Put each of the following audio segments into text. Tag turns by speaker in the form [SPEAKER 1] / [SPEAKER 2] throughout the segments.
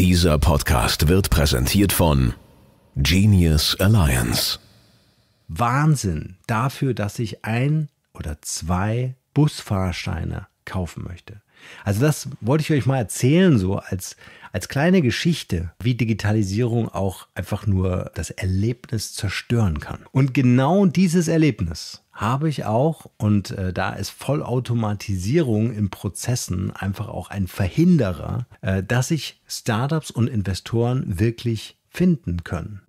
[SPEAKER 1] Dieser Podcast wird präsentiert von Genius Alliance. Wahnsinn dafür, dass ich ein oder zwei Busfahrsteine kaufen möchte. Also das wollte ich euch mal erzählen, so als, als kleine Geschichte, wie Digitalisierung auch einfach nur das Erlebnis zerstören kann. Und genau dieses Erlebnis habe ich auch, und äh, da ist Vollautomatisierung in Prozessen einfach auch ein Verhinderer, äh, dass sich Startups und Investoren wirklich finden können.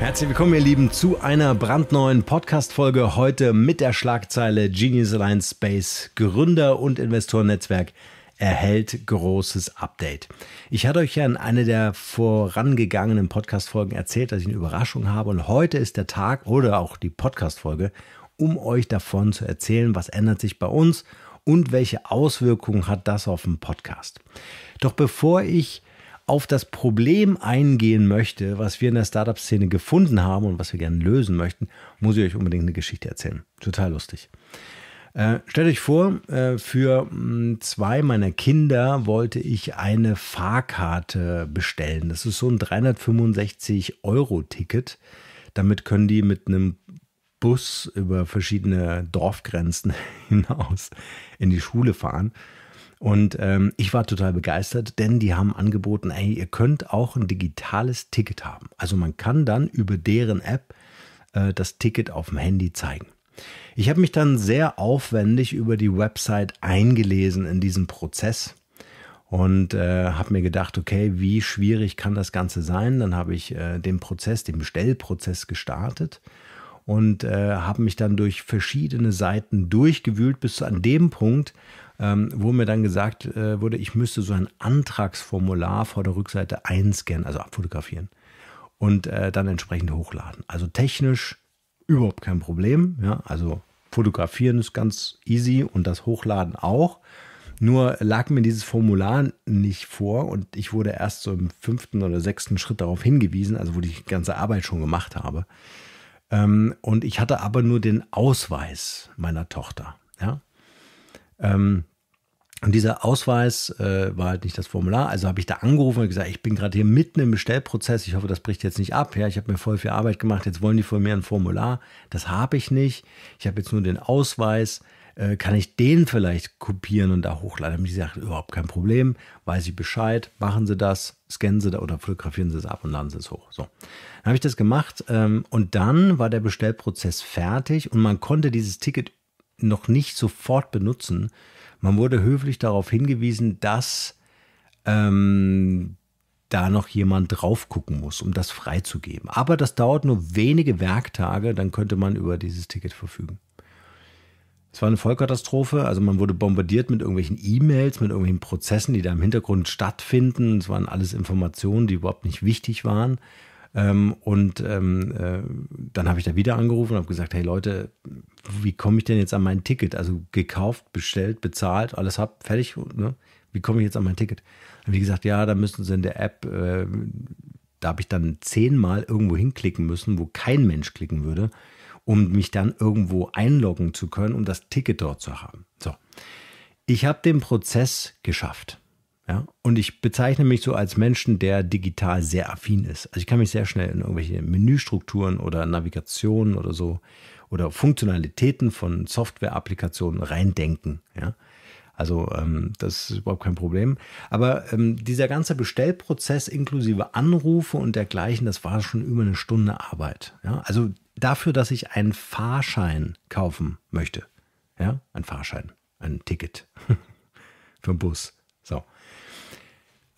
[SPEAKER 1] Herzlich willkommen, ihr Lieben, zu einer brandneuen Podcast-Folge heute mit der Schlagzeile Genius Alliance Space Gründer und Investorennetzwerk erhält großes Update. Ich hatte euch ja in einer der vorangegangenen Podcast-Folgen erzählt, dass ich eine Überraschung habe und heute ist der Tag oder auch die Podcast-Folge, um euch davon zu erzählen, was ändert sich bei uns und welche Auswirkungen hat das auf den Podcast. Doch bevor ich auf das Problem eingehen möchte, was wir in der Startup-Szene gefunden haben und was wir gerne lösen möchten, muss ich euch unbedingt eine Geschichte erzählen. Total lustig. Äh, stellt euch vor, äh, für mh, hm, zwei meiner Kinder wollte ich eine Fahrkarte bestellen. Das ist so ein 365-Euro-Ticket. Damit können die mit einem Bus über verschiedene Dorfgrenzen hinaus in die Schule fahren. Und ähm, ich war total begeistert, denn die haben angeboten, ey, ihr könnt auch ein digitales Ticket haben. Also man kann dann über deren App äh, das Ticket auf dem Handy zeigen. Ich habe mich dann sehr aufwendig über die Website eingelesen in diesen Prozess und äh, habe mir gedacht, okay, wie schwierig kann das Ganze sein? Dann habe ich äh, den Prozess, den Bestellprozess gestartet und äh, habe mich dann durch verschiedene Seiten durchgewühlt bis zu an dem Punkt, ähm, wo mir dann gesagt äh, wurde, ich müsste so ein Antragsformular vor der Rückseite einscannen, also abfotografieren und äh, dann entsprechend hochladen. Also technisch überhaupt kein Problem. Ja? Also fotografieren ist ganz easy und das Hochladen auch. Nur lag mir dieses Formular nicht vor und ich wurde erst so im fünften oder sechsten Schritt darauf hingewiesen, also wo die ganze Arbeit schon gemacht habe. Ähm, und ich hatte aber nur den Ausweis meiner Tochter. Ja? Ähm, und dieser Ausweis äh, war halt nicht das Formular. Also habe ich da angerufen und gesagt, ich bin gerade hier mitten im Bestellprozess. Ich hoffe, das bricht jetzt nicht ab. Ja, ich habe mir voll viel Arbeit gemacht. Jetzt wollen die von mir ein Formular. Das habe ich nicht. Ich habe jetzt nur den Ausweis. Äh, kann ich den vielleicht kopieren und da hochladen? Haben die gesagt, überhaupt kein Problem. Weiß ich Bescheid. Machen Sie das. Scannen Sie da oder fotografieren Sie es ab und laden Sie es hoch. So. Dann habe ich das gemacht. Ähm, und dann war der Bestellprozess fertig und man konnte dieses Ticket noch nicht sofort benutzen man wurde höflich darauf hingewiesen, dass ähm, da noch jemand drauf gucken muss, um das freizugeben. Aber das dauert nur wenige Werktage, dann könnte man über dieses Ticket verfügen. Es war eine Vollkatastrophe, also man wurde bombardiert mit irgendwelchen E-Mails, mit irgendwelchen Prozessen, die da im Hintergrund stattfinden. Es waren alles Informationen, die überhaupt nicht wichtig waren. Ähm, und ähm, äh, dann habe ich da wieder angerufen und habe gesagt, hey Leute, wie komme ich denn jetzt an mein Ticket? Also gekauft, bestellt, bezahlt, alles hab, fertig. Ne? Wie komme ich jetzt an mein Ticket? Dann wie gesagt, ja, da müssen sie in der App, äh, da habe ich dann zehnmal irgendwo hinklicken müssen, wo kein Mensch klicken würde, um mich dann irgendwo einloggen zu können, um das Ticket dort zu haben. So. Ich habe den Prozess geschafft. Ja, und ich bezeichne mich so als Menschen, der digital sehr affin ist. Also ich kann mich sehr schnell in irgendwelche Menüstrukturen oder Navigationen oder so oder Funktionalitäten von Software-Applikationen reindenken. Ja, also ähm, das ist überhaupt kein Problem. Aber ähm, dieser ganze Bestellprozess inklusive Anrufe und dergleichen, das war schon über eine Stunde Arbeit. Ja, also dafür, dass ich einen Fahrschein kaufen möchte. Ja, ein Fahrschein, ein Ticket für den Bus. So.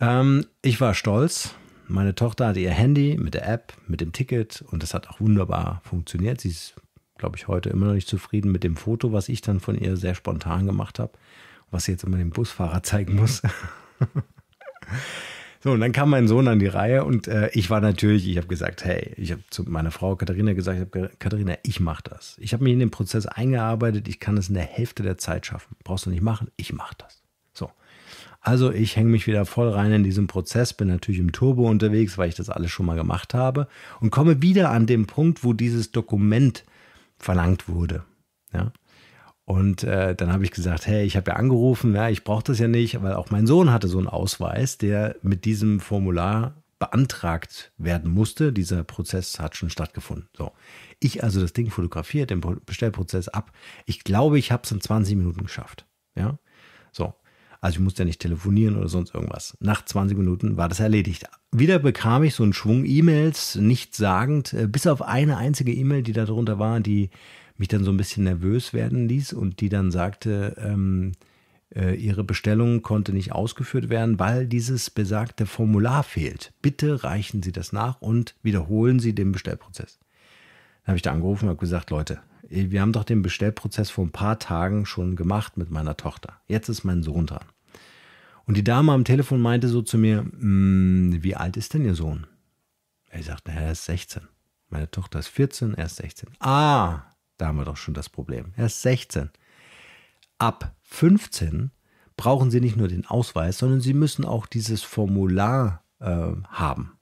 [SPEAKER 1] Ähm, ich war stolz. Meine Tochter hatte ihr Handy mit der App, mit dem Ticket und das hat auch wunderbar funktioniert. Sie ist, glaube ich, heute immer noch nicht zufrieden mit dem Foto, was ich dann von ihr sehr spontan gemacht habe, was sie jetzt immer dem Busfahrer zeigen muss. So, und dann kam mein Sohn an die Reihe und äh, ich war natürlich, ich habe gesagt, hey, ich habe zu meiner Frau Katharina gesagt, ich Katharina, ich mache das. Ich habe mich in den Prozess eingearbeitet, ich kann es in der Hälfte der Zeit schaffen. Brauchst du nicht machen, ich mache das. Also ich hänge mich wieder voll rein in diesen Prozess, bin natürlich im Turbo unterwegs, weil ich das alles schon mal gemacht habe und komme wieder an den Punkt, wo dieses Dokument verlangt wurde. Ja? Und äh, dann habe ich gesagt, hey, ich habe ja angerufen, ja, ich brauche das ja nicht, weil auch mein Sohn hatte so einen Ausweis, der mit diesem Formular beantragt werden musste. Dieser Prozess hat schon stattgefunden. So. Ich also das Ding fotografiert, den Bestellprozess ab. Ich glaube, ich habe es in 20 Minuten geschafft. Ja. So. Also ich musste ja nicht telefonieren oder sonst irgendwas. Nach 20 Minuten war das erledigt. Wieder bekam ich so einen Schwung E-Mails, nicht sagend, äh, bis auf eine einzige E-Mail, die da drunter war, die mich dann so ein bisschen nervös werden ließ und die dann sagte, ähm, äh, ihre Bestellung konnte nicht ausgeführt werden, weil dieses besagte Formular fehlt. Bitte reichen Sie das nach und wiederholen Sie den Bestellprozess. Dann habe ich da angerufen und habe gesagt, Leute, äh, wir haben doch den Bestellprozess vor ein paar Tagen schon gemacht mit meiner Tochter. Jetzt ist mein Sohn dran. Und die Dame am Telefon meinte so zu mir, mm, wie alt ist denn Ihr Sohn? Ich sagte, er ist 16. Meine Tochter ist 14, er ist 16. Ah, da haben wir doch schon das Problem. Er ist 16. Ab 15 brauchen Sie nicht nur den Ausweis, sondern Sie müssen auch dieses Formular äh, haben.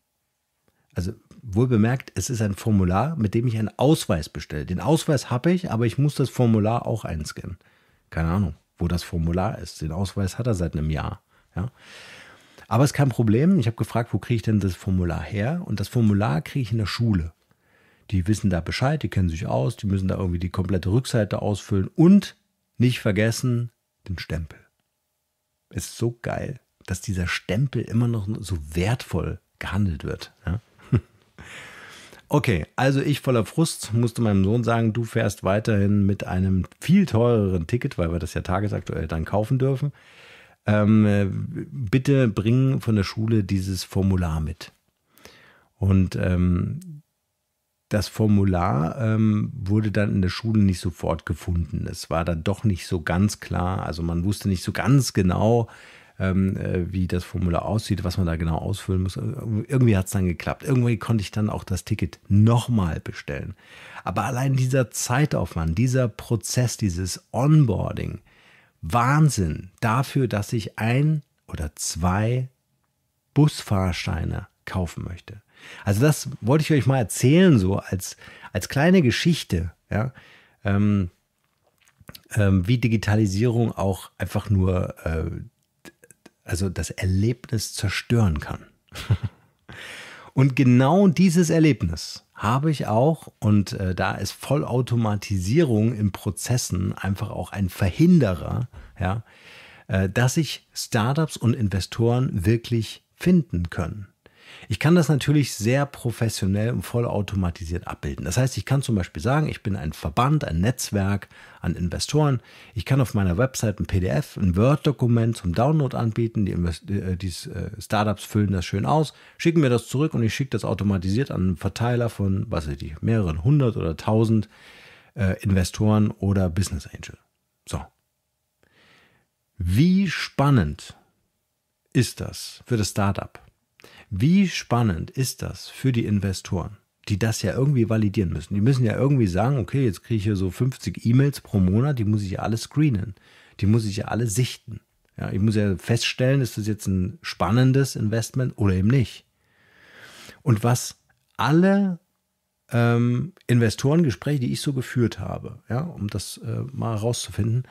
[SPEAKER 1] Also Wohl bemerkt, es ist ein Formular, mit dem ich einen Ausweis bestelle. Den Ausweis habe ich, aber ich muss das Formular auch einscannen. Keine Ahnung, wo das Formular ist. Den Ausweis hat er seit einem Jahr. Ja. Aber ist kein Problem. Ich habe gefragt, wo kriege ich denn das Formular her? Und das Formular kriege ich in der Schule. Die wissen da Bescheid, die kennen sich aus, die müssen da irgendwie die komplette Rückseite ausfüllen und nicht vergessen den Stempel. Es Ist so geil, dass dieser Stempel immer noch so wertvoll gehandelt wird. Ja? Okay, also ich voller Frust musste meinem Sohn sagen, du fährst weiterhin mit einem viel teureren Ticket, weil wir das ja tagesaktuell dann kaufen dürfen. Ähm, äh, bitte bring von der Schule dieses Formular mit. Und ähm, das Formular ähm, wurde dann in der Schule nicht sofort gefunden. Es war dann doch nicht so ganz klar. Also man wusste nicht so ganz genau, ähm, äh, wie das Formular aussieht, was man da genau ausfüllen muss. Irgendwie hat es dann geklappt. Irgendwie konnte ich dann auch das Ticket nochmal bestellen. Aber allein dieser Zeitaufwand, dieser Prozess, dieses Onboarding, Wahnsinn dafür, dass ich ein oder zwei Busfahrsteine kaufen möchte. Also das wollte ich euch mal erzählen, so als, als kleine Geschichte, ja, ähm, ähm, wie Digitalisierung auch einfach nur äh, also das Erlebnis zerstören kann. und genau dieses Erlebnis habe ich auch, und äh, da ist Vollautomatisierung in Prozessen einfach auch ein Verhinderer, ja, äh, dass sich Startups und Investoren wirklich finden können. Ich kann das natürlich sehr professionell und vollautomatisiert abbilden. Das heißt, ich kann zum Beispiel sagen, ich bin ein Verband, ein Netzwerk an Investoren. Ich kann auf meiner Website ein PDF, ein Word-Dokument zum Download anbieten. Die, äh, äh die äh, Startups füllen das schön aus, schicken mir das zurück und ich schicke das automatisiert an einen Verteiler von, was weiß ich, mehreren hundert oder tausend äh, Investoren oder Business Angel. So. Wie spannend ist das für das Startup? Wie spannend ist das für die Investoren, die das ja irgendwie validieren müssen? Die müssen ja irgendwie sagen, okay, jetzt kriege ich hier so 50 E-Mails pro Monat, die muss ich ja alle screenen, die muss ich ja alle sichten. Ja, ich muss ja feststellen, ist das jetzt ein spannendes Investment oder eben nicht. Und was alle ähm, Investorengespräche, die ich so geführt habe, ja, um das äh, mal herauszufinden,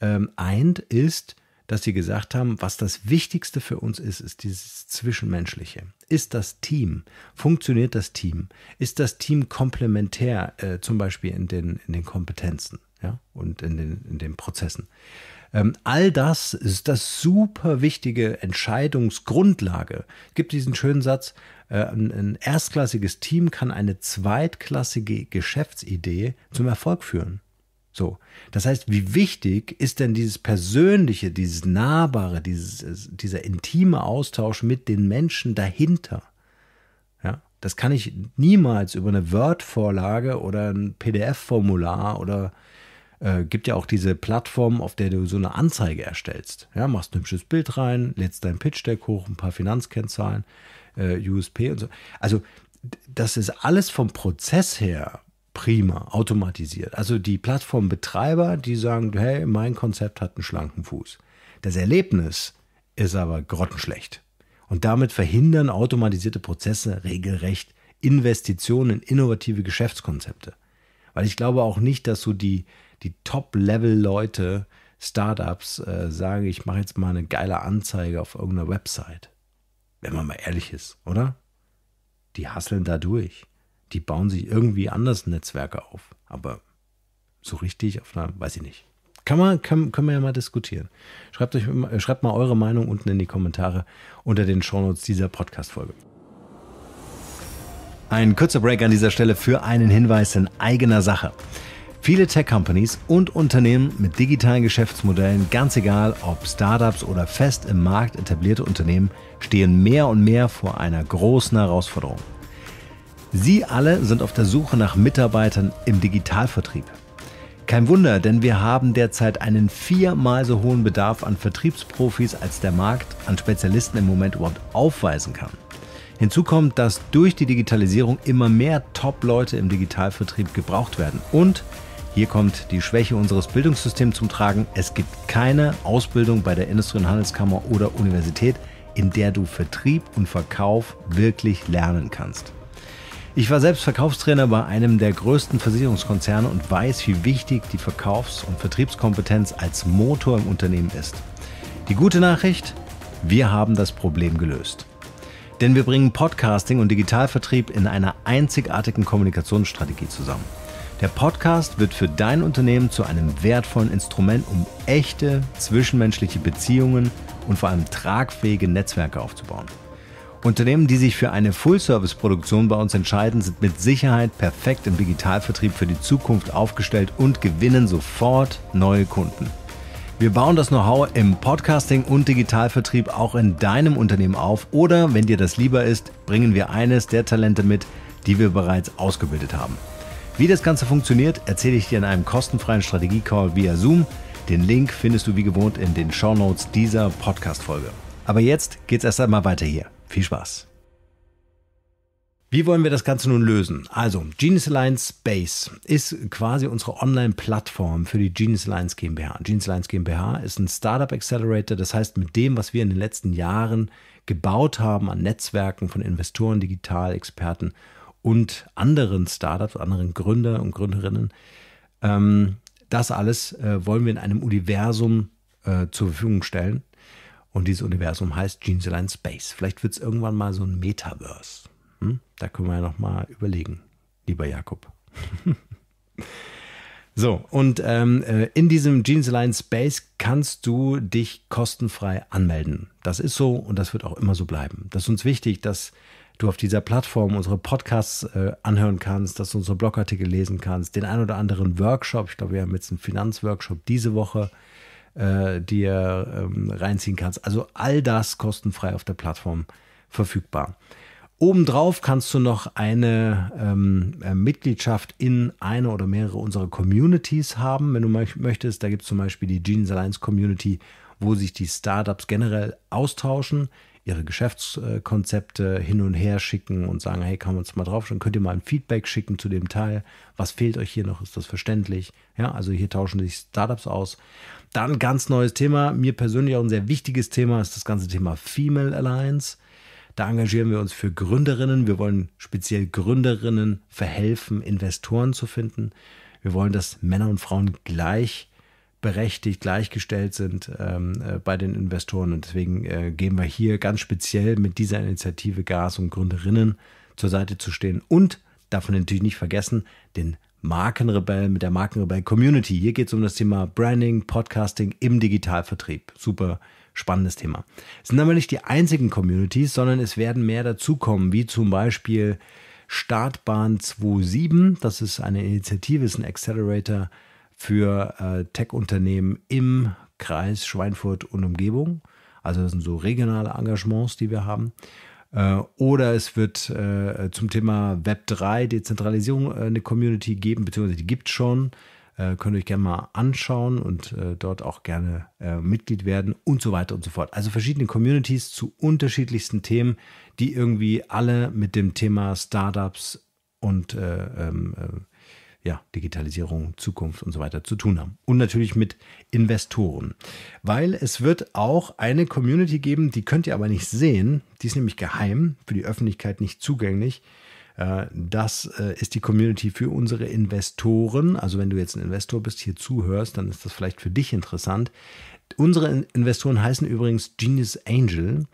[SPEAKER 1] ähm, eint, ist, dass sie gesagt haben, was das Wichtigste für uns ist, ist dieses Zwischenmenschliche. Ist das Team? Funktioniert das Team? Ist das Team komplementär, äh, zum Beispiel in den, in den Kompetenzen ja? und in den, in den Prozessen? Ähm, all das ist das super wichtige Entscheidungsgrundlage. Es gibt diesen schönen Satz, äh, ein erstklassiges Team kann eine zweitklassige Geschäftsidee zum Erfolg führen. So. Das heißt, wie wichtig ist denn dieses Persönliche, dieses Nahbare, dieses, dieser intime Austausch mit den Menschen dahinter? Ja, das kann ich niemals über eine Word-Vorlage oder ein PDF-Formular oder äh, gibt ja auch diese Plattform, auf der du so eine Anzeige erstellst. Ja, machst ein hübsches Bild rein, lädst dein Pitch-Deck hoch, ein paar Finanzkennzahlen, äh, USP und so. Also, das ist alles vom Prozess her prima, automatisiert. Also die Plattformbetreiber, die sagen, hey, mein Konzept hat einen schlanken Fuß. Das Erlebnis ist aber grottenschlecht. Und damit verhindern automatisierte Prozesse regelrecht Investitionen in innovative Geschäftskonzepte. Weil ich glaube auch nicht, dass so die, die Top-Level-Leute, Startups, äh, sagen, ich mache jetzt mal eine geile Anzeige auf irgendeiner Website. Wenn man mal ehrlich ist, oder? Die hasseln da durch die bauen sich irgendwie anders Netzwerke auf. Aber so richtig auf einer, weiß ich nicht. Kann man, kann, können wir ja mal diskutieren. Schreibt, euch, äh, schreibt mal eure Meinung unten in die Kommentare unter den Shownotes dieser Podcast-Folge. Ein kurzer Break an dieser Stelle für einen Hinweis in eigener Sache. Viele Tech-Companies und Unternehmen mit digitalen Geschäftsmodellen, ganz egal ob Startups oder fest im Markt etablierte Unternehmen, stehen mehr und mehr vor einer großen Herausforderung. Sie alle sind auf der Suche nach Mitarbeitern im Digitalvertrieb. Kein Wunder, denn wir haben derzeit einen viermal so hohen Bedarf an Vertriebsprofis, als der Markt an Spezialisten im Moment überhaupt aufweisen kann. Hinzu kommt, dass durch die Digitalisierung immer mehr Top-Leute im Digitalvertrieb gebraucht werden. Und hier kommt die Schwäche unseres Bildungssystems zum Tragen. Es gibt keine Ausbildung bei der Industrie- und Handelskammer oder Universität, in der du Vertrieb und Verkauf wirklich lernen kannst. Ich war selbst Verkaufstrainer bei einem der größten Versicherungskonzerne und weiß, wie wichtig die Verkaufs- und Vertriebskompetenz als Motor im Unternehmen ist. Die gute Nachricht, wir haben das Problem gelöst. Denn wir bringen Podcasting und Digitalvertrieb in einer einzigartigen Kommunikationsstrategie zusammen. Der Podcast wird für dein Unternehmen zu einem wertvollen Instrument, um echte zwischenmenschliche Beziehungen und vor allem tragfähige Netzwerke aufzubauen. Unternehmen, die sich für eine Full-Service-Produktion bei uns entscheiden, sind mit Sicherheit perfekt im Digitalvertrieb für die Zukunft aufgestellt und gewinnen sofort neue Kunden. Wir bauen das Know-how im Podcasting und Digitalvertrieb auch in deinem Unternehmen auf oder, wenn dir das lieber ist, bringen wir eines der Talente mit, die wir bereits ausgebildet haben. Wie das Ganze funktioniert, erzähle ich dir in einem kostenfreien Strategie-Call via Zoom. Den Link findest du wie gewohnt in den Show Notes dieser Podcast-Folge. Aber jetzt geht's erst einmal weiter hier. Viel Spaß! Wie wollen wir das Ganze nun lösen? Also, Genius Alliance Space ist quasi unsere Online-Plattform für die Genius Alliance GmbH. Genius Alliance GmbH ist ein Startup Accelerator, das heißt, mit dem, was wir in den letzten Jahren gebaut haben an Netzwerken von Investoren, Digitalexperten und anderen Startups, anderen Gründer und Gründerinnen, ähm, das alles äh, wollen wir in einem Universum äh, zur Verfügung stellen, und dieses Universum heißt Jeans Celine Space. Vielleicht wird es irgendwann mal so ein Metaverse. Hm? Da können wir ja nochmal überlegen, lieber Jakob. so, und ähm, äh, in diesem Jeans Celine Space kannst du dich kostenfrei anmelden. Das ist so und das wird auch immer so bleiben. Das ist uns wichtig, dass du auf dieser Plattform unsere Podcasts äh, anhören kannst, dass du unsere Blogartikel lesen kannst, den ein oder anderen Workshop. Ich glaube, wir haben jetzt einen Finanzworkshop diese Woche äh, dir ähm, reinziehen kannst. Also all das kostenfrei auf der Plattform verfügbar. Obendrauf kannst du noch eine ähm, äh, Mitgliedschaft in eine oder mehrere unserer Communities haben, wenn du möchtest. Da gibt es zum Beispiel die Genius Alliance Community, wo sich die Startups generell austauschen ihre Geschäftskonzepte hin und her schicken und sagen, hey, kann man uns mal draufschauen, könnt ihr mal ein Feedback schicken zu dem Teil, was fehlt euch hier noch, ist das verständlich? Ja, also hier tauschen sich Startups aus. Dann ganz neues Thema, mir persönlich auch ein sehr wichtiges Thema ist das ganze Thema Female Alliance. Da engagieren wir uns für Gründerinnen. Wir wollen speziell Gründerinnen verhelfen, Investoren zu finden. Wir wollen, dass Männer und Frauen gleich berechtigt gleichgestellt sind ähm, äh, bei den Investoren. Und deswegen äh, geben wir hier ganz speziell mit dieser Initiative Gas und Gründerinnen zur Seite zu stehen und davon natürlich nicht vergessen, den Markenrebell mit der Markenrebell Community. Hier geht es um das Thema Branding, Podcasting im Digitalvertrieb. Super spannendes Thema. Es sind aber nicht die einzigen Communities, sondern es werden mehr dazukommen, wie zum Beispiel Startbahn 27. Das ist eine Initiative, ist ein Accelerator für äh, Tech-Unternehmen im Kreis Schweinfurt und Umgebung. Also das sind so regionale Engagements, die wir haben. Äh, oder es wird äh, zum Thema Web3 Dezentralisierung äh, eine Community geben, beziehungsweise die gibt es schon. Äh, könnt ihr euch gerne mal anschauen und äh, dort auch gerne Mitglied werden und so weiter und so fort. Also verschiedene Communities zu unterschiedlichsten Themen, die irgendwie alle mit dem Thema Startups und ähm, ja, Digitalisierung, Zukunft und so weiter zu tun haben. Und natürlich mit Investoren. Weil es wird auch eine Community geben, die könnt ihr aber nicht sehen. Die ist nämlich geheim, für die Öffentlichkeit nicht zugänglich. Äh, das äh, ist die Community für unsere Investoren. Also wenn du jetzt ein Investor bist, hier zuhörst, dann ist das vielleicht für dich interessant. Unsere Investoren heißen übrigens Genius Angel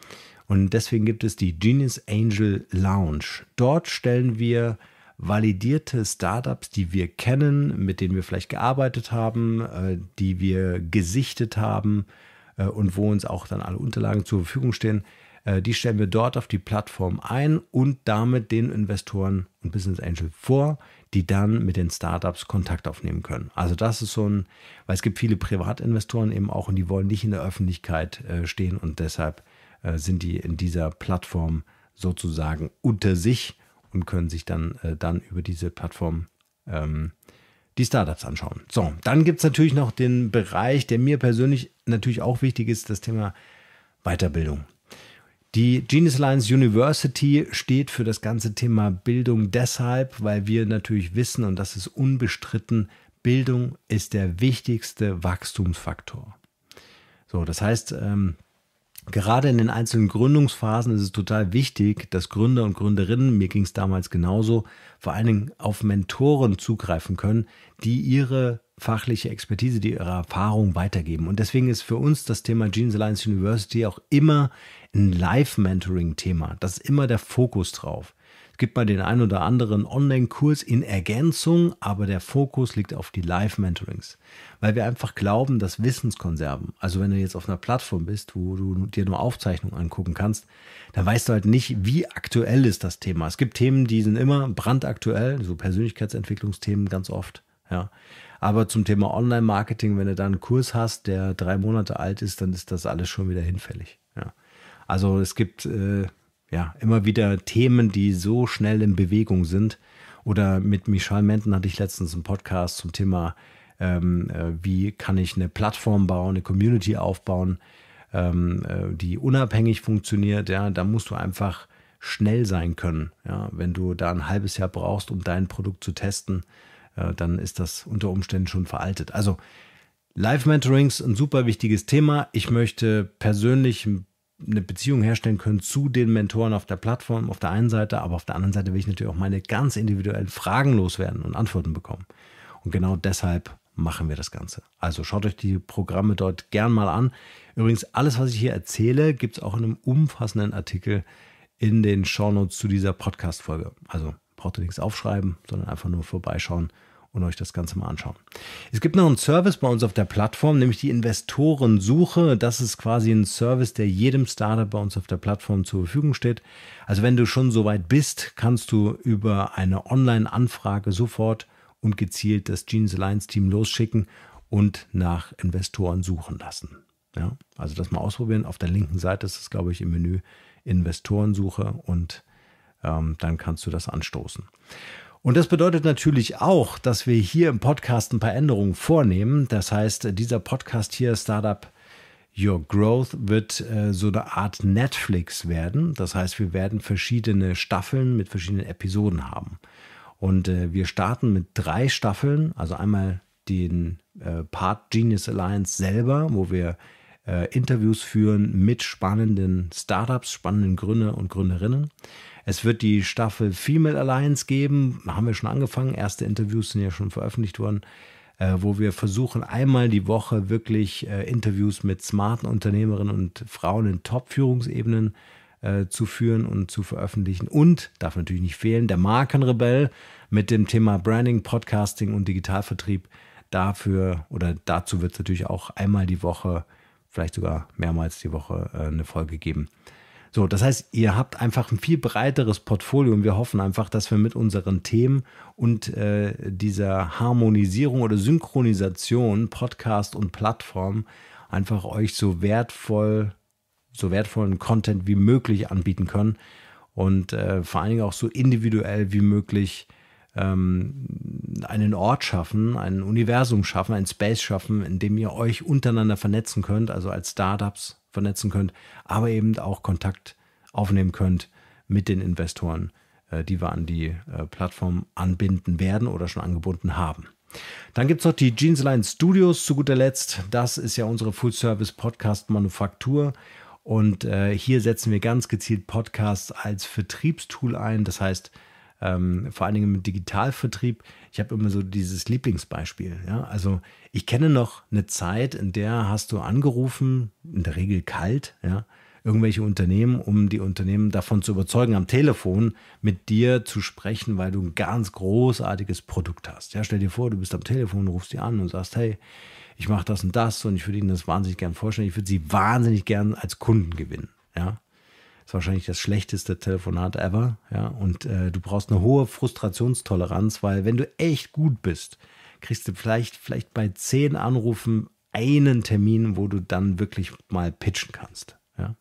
[SPEAKER 1] und deswegen gibt es die Genius Angel Lounge. Dort stellen wir validierte Startups, die wir kennen, mit denen wir vielleicht gearbeitet haben, äh, die wir gesichtet haben äh, und wo uns auch dann alle Unterlagen zur Verfügung stehen, äh, die stellen wir dort auf die Plattform ein und damit den Investoren und Business Angel vor, die dann mit den Startups Kontakt aufnehmen können. Also das ist so ein, weil es gibt viele Privatinvestoren eben auch und die wollen nicht in der Öffentlichkeit stehen und deshalb sind die in dieser Plattform sozusagen unter sich und können sich dann, äh, dann über diese Plattform ähm, die Startups anschauen. So, dann gibt es natürlich noch den Bereich, der mir persönlich natürlich auch wichtig ist, das Thema Weiterbildung. Die Genius Alliance University steht für das ganze Thema Bildung deshalb, weil wir natürlich wissen, und das ist unbestritten, Bildung ist der wichtigste Wachstumsfaktor. So, das heißt, ähm, Gerade in den einzelnen Gründungsphasen ist es total wichtig, dass Gründer und Gründerinnen, mir ging es damals genauso, vor allen Dingen auf Mentoren zugreifen können, die ihre fachliche Expertise, die ihre Erfahrung weitergeben. Und deswegen ist für uns das Thema Jeans Alliance University auch immer ein Live-Mentoring-Thema. Das ist immer der Fokus drauf. Es gibt mal den einen oder anderen Online-Kurs in Ergänzung, aber der Fokus liegt auf die Live-Mentorings, weil wir einfach glauben, dass Wissenskonserven, also wenn du jetzt auf einer Plattform bist, wo du dir nur Aufzeichnungen angucken kannst, dann weißt du halt nicht, wie aktuell ist das Thema. Es gibt Themen, die sind immer brandaktuell, so Persönlichkeitsentwicklungsthemen ganz oft. Ja. Aber zum Thema Online-Marketing, wenn du da einen Kurs hast, der drei Monate alt ist, dann ist das alles schon wieder hinfällig. Ja. Also es gibt äh, ja, immer wieder Themen, die so schnell in Bewegung sind. Oder mit Michal Menten hatte ich letztens einen Podcast zum Thema, ähm, äh, wie kann ich eine Plattform bauen, eine Community aufbauen, ähm, äh, die unabhängig funktioniert. Ja, da musst du einfach schnell sein können. Ja, wenn du da ein halbes Jahr brauchst, um dein Produkt zu testen, äh, dann ist das unter Umständen schon veraltet. Also Live Mentorings ein super wichtiges Thema. Ich möchte persönlich ein eine Beziehung herstellen können zu den Mentoren auf der Plattform, auf der einen Seite, aber auf der anderen Seite will ich natürlich auch meine ganz individuellen Fragen loswerden und Antworten bekommen. Und genau deshalb machen wir das Ganze. Also schaut euch die Programme dort gern mal an. Übrigens, alles, was ich hier erzähle, gibt es auch in einem umfassenden Artikel in den Shownotes zu dieser Podcast-Folge. Also braucht ihr nichts aufschreiben, sondern einfach nur vorbeischauen und euch das Ganze mal anschauen. Es gibt noch einen Service bei uns auf der Plattform, nämlich die Investorensuche. Das ist quasi ein Service, der jedem Startup bei uns auf der Plattform zur Verfügung steht. Also wenn du schon so weit bist, kannst du über eine Online-Anfrage sofort und gezielt das Genius Alliance Team losschicken und nach Investoren suchen lassen. Ja, also das mal ausprobieren. Auf der linken Seite ist es, glaube ich, im Menü Investorensuche und ähm, dann kannst du das anstoßen. Und das bedeutet natürlich auch, dass wir hier im Podcast ein paar Änderungen vornehmen. Das heißt, dieser Podcast hier, Startup Your Growth wird äh, so eine Art Netflix werden. Das heißt, wir werden verschiedene Staffeln mit verschiedenen Episoden haben. Und äh, wir starten mit drei Staffeln, also einmal den äh, Part Genius Alliance selber, wo wir äh, Interviews führen mit spannenden Startups, spannenden Gründer und Gründerinnen. Es wird die Staffel Female Alliance geben, haben wir schon angefangen, erste Interviews sind ja schon veröffentlicht worden, äh, wo wir versuchen, einmal die Woche wirklich äh, Interviews mit smarten Unternehmerinnen und Frauen in Top-Führungsebenen äh, zu führen und zu veröffentlichen. Und darf natürlich nicht fehlen, der Markenrebell mit dem Thema Branding, Podcasting und Digitalvertrieb. Dafür oder dazu wird es natürlich auch einmal die Woche vielleicht sogar mehrmals die Woche äh, eine Folge geben. So, das heißt, ihr habt einfach ein viel breiteres Portfolio und wir hoffen einfach, dass wir mit unseren Themen und äh, dieser Harmonisierung oder Synchronisation Podcast und Plattform einfach euch so wertvoll, so wertvollen Content wie möglich anbieten können und äh, vor allen Dingen auch so individuell wie möglich ähm, einen Ort schaffen, ein Universum schaffen, ein Space schaffen, in dem ihr euch untereinander vernetzen könnt, also als Startups vernetzen könnt, aber eben auch Kontakt aufnehmen könnt mit den Investoren, äh, die wir an die äh, Plattform anbinden werden oder schon angebunden haben. Dann gibt es noch die Jeans Line Studios zu guter Letzt. Das ist ja unsere Full-Service-Podcast-Manufaktur. Und äh, hier setzen wir ganz gezielt Podcasts als Vertriebstool ein. Das heißt, ähm, vor allen Dingen mit Digitalvertrieb, ich habe immer so dieses Lieblingsbeispiel. Ja? Also ich kenne noch eine Zeit, in der hast du angerufen, in der Regel kalt, ja, irgendwelche Unternehmen, um die Unternehmen davon zu überzeugen, am Telefon mit dir zu sprechen, weil du ein ganz großartiges Produkt hast. Ja, stell dir vor, du bist am Telefon, rufst sie an und sagst, hey, ich mache das und das und ich würde Ihnen das wahnsinnig gern vorstellen. Ich würde Sie wahnsinnig gern als Kunden gewinnen. Ja, ist wahrscheinlich das schlechteste Telefonat ever. Ja? Und äh, du brauchst eine hohe Frustrationstoleranz, weil wenn du echt gut bist, kriegst du vielleicht, vielleicht bei zehn Anrufen einen Termin, wo du dann wirklich mal pitchen kannst. Ja?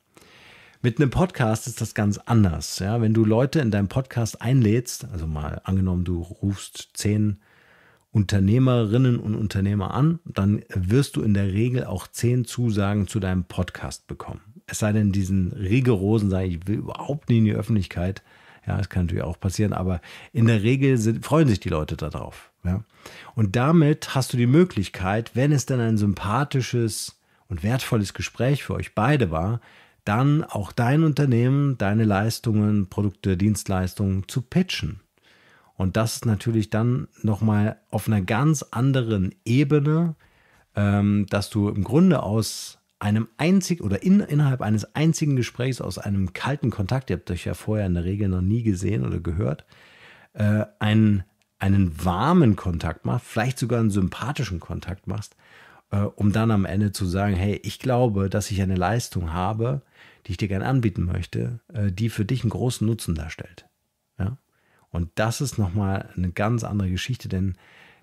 [SPEAKER 1] Mit einem Podcast ist das ganz anders. Ja? Wenn du Leute in deinem Podcast einlädst, also mal angenommen, du rufst zehn Unternehmerinnen und Unternehmer an, dann wirst du in der Regel auch zehn Zusagen zu deinem Podcast bekommen es sei denn, diesen rigorosen sagen, ich will überhaupt nie in die Öffentlichkeit. Ja, das kann natürlich auch passieren, aber in der Regel sind, freuen sich die Leute darauf. Ja? Und damit hast du die Möglichkeit, wenn es dann ein sympathisches und wertvolles Gespräch für euch beide war, dann auch dein Unternehmen, deine Leistungen, Produkte, Dienstleistungen zu pitchen. Und das ist natürlich dann nochmal auf einer ganz anderen Ebene, ähm, dass du im Grunde aus einem einzig oder in, innerhalb eines einzigen Gesprächs aus einem kalten Kontakt, ihr habt euch ja vorher in der Regel noch nie gesehen oder gehört, äh, einen, einen warmen Kontakt macht, vielleicht sogar einen sympathischen Kontakt machst, äh, um dann am Ende zu sagen, hey, ich glaube, dass ich eine Leistung habe, die ich dir gerne anbieten möchte, äh, die für dich einen großen Nutzen darstellt. Ja? Und das ist nochmal eine ganz andere Geschichte, denn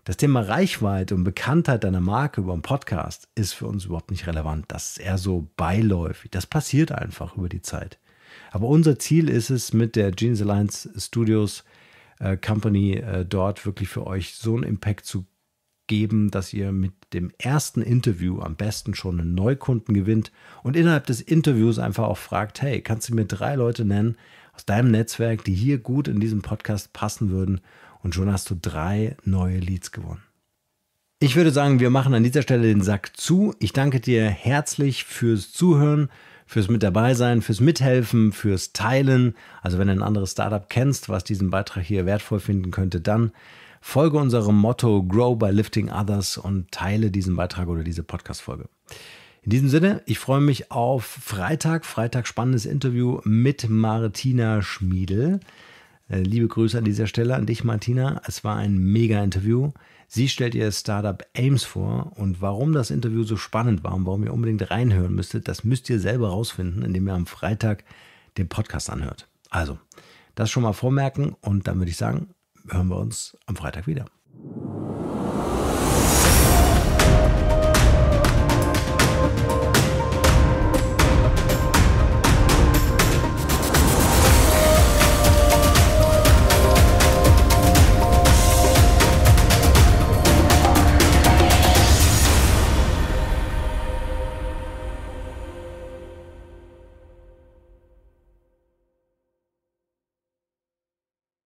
[SPEAKER 1] das Thema Reichweite und Bekanntheit deiner Marke über einen Podcast ist für uns überhaupt nicht relevant. Das ist eher so beiläufig. Das passiert einfach über die Zeit. Aber unser Ziel ist es, mit der Jeans Alliance Studios äh, Company äh, dort wirklich für euch so einen Impact zu geben, dass ihr mit dem ersten Interview am besten schon einen Neukunden gewinnt und innerhalb des Interviews einfach auch fragt, hey, kannst du mir drei Leute nennen aus deinem Netzwerk, die hier gut in diesem Podcast passen würden und schon hast du drei neue Leads gewonnen. Ich würde sagen, wir machen an dieser Stelle den Sack zu. Ich danke dir herzlich fürs Zuhören, fürs Mit dabei sein, fürs Mithelfen, fürs Teilen. Also wenn du ein anderes Startup kennst, was diesen Beitrag hier wertvoll finden könnte, dann folge unserem Motto Grow by Lifting Others und teile diesen Beitrag oder diese Podcast-Folge. In diesem Sinne, ich freue mich auf Freitag. Freitag spannendes Interview mit Martina Schmiedel. Äh, liebe Grüße an dieser Stelle an dich, Martina. Es war ein mega Interview. Sie stellt ihr Startup Ames vor und warum das Interview so spannend war und warum ihr unbedingt reinhören müsstet, das müsst ihr selber rausfinden, indem ihr am Freitag den Podcast anhört. Also, das schon mal vormerken und dann würde ich sagen, hören wir uns am Freitag wieder.